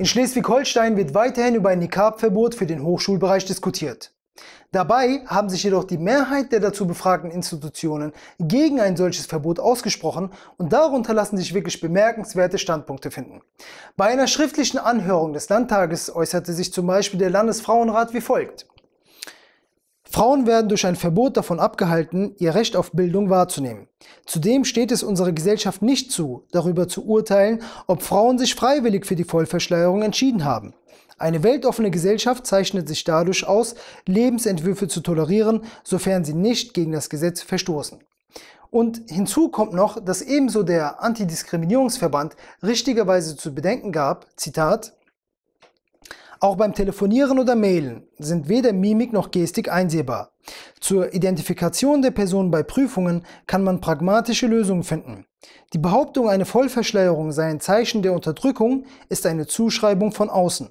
In Schleswig-Holstein wird weiterhin über ein Nikab-Verbot für den Hochschulbereich diskutiert. Dabei haben sich jedoch die Mehrheit der dazu befragten Institutionen gegen ein solches Verbot ausgesprochen und darunter lassen sich wirklich bemerkenswerte Standpunkte finden. Bei einer schriftlichen Anhörung des Landtages äußerte sich zum Beispiel der Landesfrauenrat wie folgt. Frauen werden durch ein Verbot davon abgehalten, ihr Recht auf Bildung wahrzunehmen. Zudem steht es unserer Gesellschaft nicht zu, darüber zu urteilen, ob Frauen sich freiwillig für die Vollverschleierung entschieden haben. Eine weltoffene Gesellschaft zeichnet sich dadurch aus, Lebensentwürfe zu tolerieren, sofern sie nicht gegen das Gesetz verstoßen. Und hinzu kommt noch, dass ebenso der Antidiskriminierungsverband richtigerweise zu bedenken gab, Zitat, auch beim Telefonieren oder Mailen sind weder Mimik noch Gestik einsehbar. Zur Identifikation der Person bei Prüfungen kann man pragmatische Lösungen finden. Die Behauptung, eine Vollverschleierung sei ein Zeichen der Unterdrückung, ist eine Zuschreibung von außen.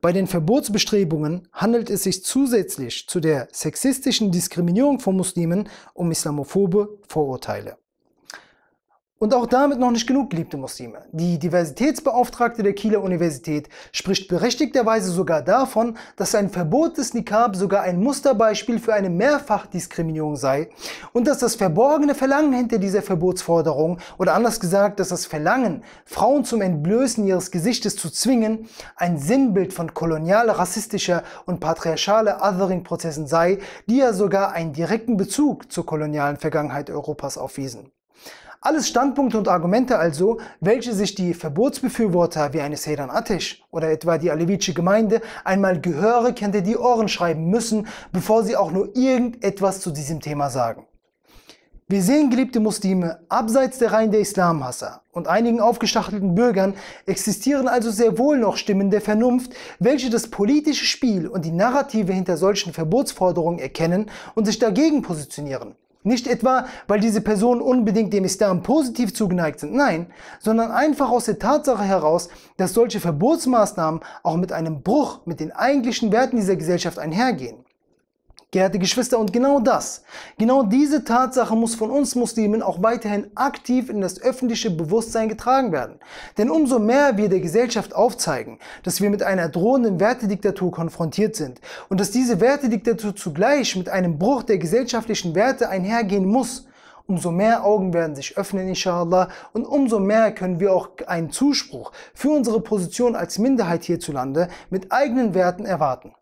Bei den Verbotsbestrebungen handelt es sich zusätzlich zu der sexistischen Diskriminierung von Muslimen um islamophobe Vorurteile. Und auch damit noch nicht genug, geliebte Muslime. Die Diversitätsbeauftragte der Kieler Universität spricht berechtigterweise sogar davon, dass ein Verbot des Nikab sogar ein Musterbeispiel für eine Mehrfachdiskriminierung sei und dass das verborgene Verlangen hinter dieser Verbotsforderung oder anders gesagt, dass das Verlangen, Frauen zum Entblößen ihres Gesichtes zu zwingen, ein Sinnbild von kolonial rassistischer und patriarchaler Othering-Prozessen sei, die ja sogar einen direkten Bezug zur kolonialen Vergangenheit Europas aufwiesen. Alles Standpunkte und Argumente also, welche sich die Verbotsbefürworter wie eine Seyran Atesh oder etwa die alevitische Gemeinde einmal gehörig hinter die Ohren schreiben müssen, bevor sie auch nur irgendetwas zu diesem Thema sagen. Wir sehen, geliebte Muslime, abseits der Reihen der Islamhasser und einigen aufgestachelten Bürgern existieren also sehr wohl noch Stimmen der Vernunft, welche das politische Spiel und die Narrative hinter solchen Verbotsforderungen erkennen und sich dagegen positionieren. Nicht etwa, weil diese Personen unbedingt dem Islam positiv zugeneigt sind, nein, sondern einfach aus der Tatsache heraus, dass solche Verbotsmaßnahmen auch mit einem Bruch mit den eigentlichen Werten dieser Gesellschaft einhergehen. Geehrte Geschwister, und genau das, genau diese Tatsache muss von uns Muslimen auch weiterhin aktiv in das öffentliche Bewusstsein getragen werden. Denn umso mehr wir der Gesellschaft aufzeigen, dass wir mit einer drohenden Wertediktatur konfrontiert sind und dass diese Wertediktatur zugleich mit einem Bruch der gesellschaftlichen Werte einhergehen muss, umso mehr Augen werden sich öffnen, inshallah, und umso mehr können wir auch einen Zuspruch für unsere Position als Minderheit hierzulande mit eigenen Werten erwarten.